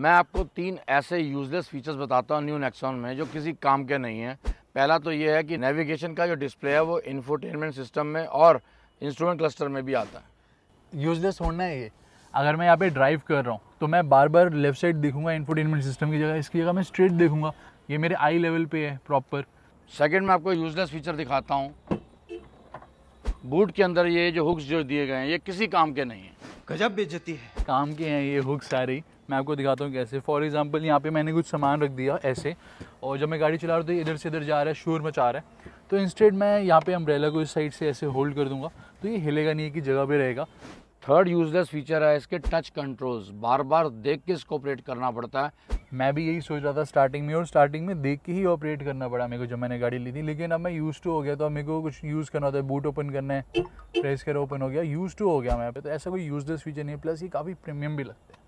मैं आपको तीन ऐसे यूजलेस फीचर्स बताता हूँ न्यू नेक्सॉन में जो किसी काम के नहीं है पहला तो ये है कि नेविगेशन का जो डिस्प्ले है वो इन्फोटेनमेंट सिस्टम में और इंस्ट्रूमेंट क्लस्टर में भी आता है यूजलेस होना है ये अगर मैं यहाँ पे ड्राइव कर रहा हूँ तो मैं बार बार लेफ्ट साइड देखूंगा इन्फोटेनमेंट सिस्टम की जगह इसकी जगह मैं स्ट्रेट देखूंगा ये मेरे आई लेवल पे है प्रॉपर सेकेंड में आपको यूजलेस फीचर दिखाता हूँ बूट के अंदर ये जो हुक्स जो दिए गए हैं ये किसी काम के नहीं है गजब बेचती है काम के हैं ये हुक्स सारी मैं आपको दिखाता हूँ कैसे फॉर एग्ज़ाम्पल यहाँ पे मैंने कुछ सामान रख दिया ऐसे और जब मैं गाड़ी चला रहा हूँ तो इधर से इधर जा रहा है शोर मचा रहा है तो इंस्टेड मैं यहाँ पे अम्ब्रेला को इस साइड से ऐसे होल्ड कर दूंगा तो ये हिलेगा नहीं कि जगह पर रहेगा थर्ड यूजलेस फीचर है इसके टच कंट्रोल्स बार बार देख के इसको ऑपरेट करना पड़ता है मैं भी यही सोच रहा था स्टार्टिंग में और स्टार्टिंग में देख के ही ऑपरेट करना पड़ा मेरे को जब मैंने गाड़ी ली थी लेकिन अब मैं यूज़ टू हो गया तो अब मेरे को कुछ यूज़ करना होता है बूट ओपन करना है प्रेस कर ओपन हो गया यूज़ टू हो गया मैं पे तो ऐसा कोई यूजलेस फीचर नहीं है प्लस ये काफ़ी प्रीमियम भी लगता है